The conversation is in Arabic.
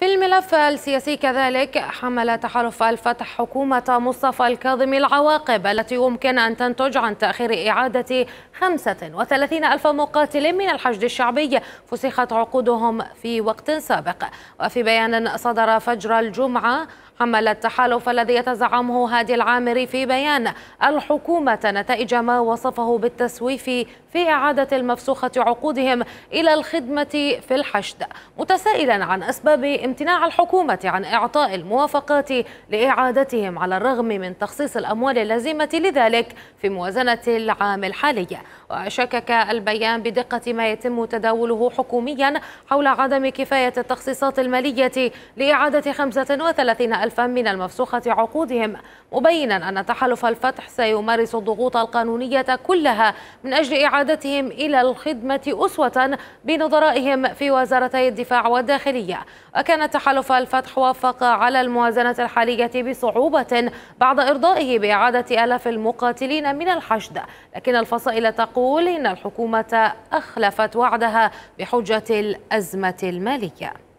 في الملف السياسي كذلك حمل تحالف الفتح حكومة مصطفى الكاظمي العواقب التي يمكن أن تنتج عن تأخير إعادة 35 ألف مقاتل من الحشد الشعبي فسخت عقودهم في وقت سابق وفي بيان صدر فجر الجمعة حمل التحالف الذي يتزعمه هادي العامري في بيان الحكومة نتائج ما وصفه بالتسويف في إعادة المفسوخة عقودهم إلى الخدمة في الحشد متسائلا عن أسباب امتناع الحكومة عن إعطاء الموافقات لإعادتهم على الرغم من تخصيص الأموال اللازمة لذلك في موازنة العام الحالي وشكك البيان بدقة ما يتم تداوله حكوميا حول عدم كفاية التخصيصات المالية لإعادة 35 ألفا من المفسوخة عقودهم مبينا أن تحالف الفتح سيمارس الضغوط القانونية كلها من أجل إعادتهم إلى الخدمة أسوة بنظرائهم في وزارتي الدفاع والداخلية وكان أن تحالف الفتح وافق على الموازنة الحالية بصعوبة بعد إرضائه بإعادة آلاف المقاتلين من الحشد لكن الفصائل تقول إن الحكومة أخلفت وعدها بحجة الأزمة المالية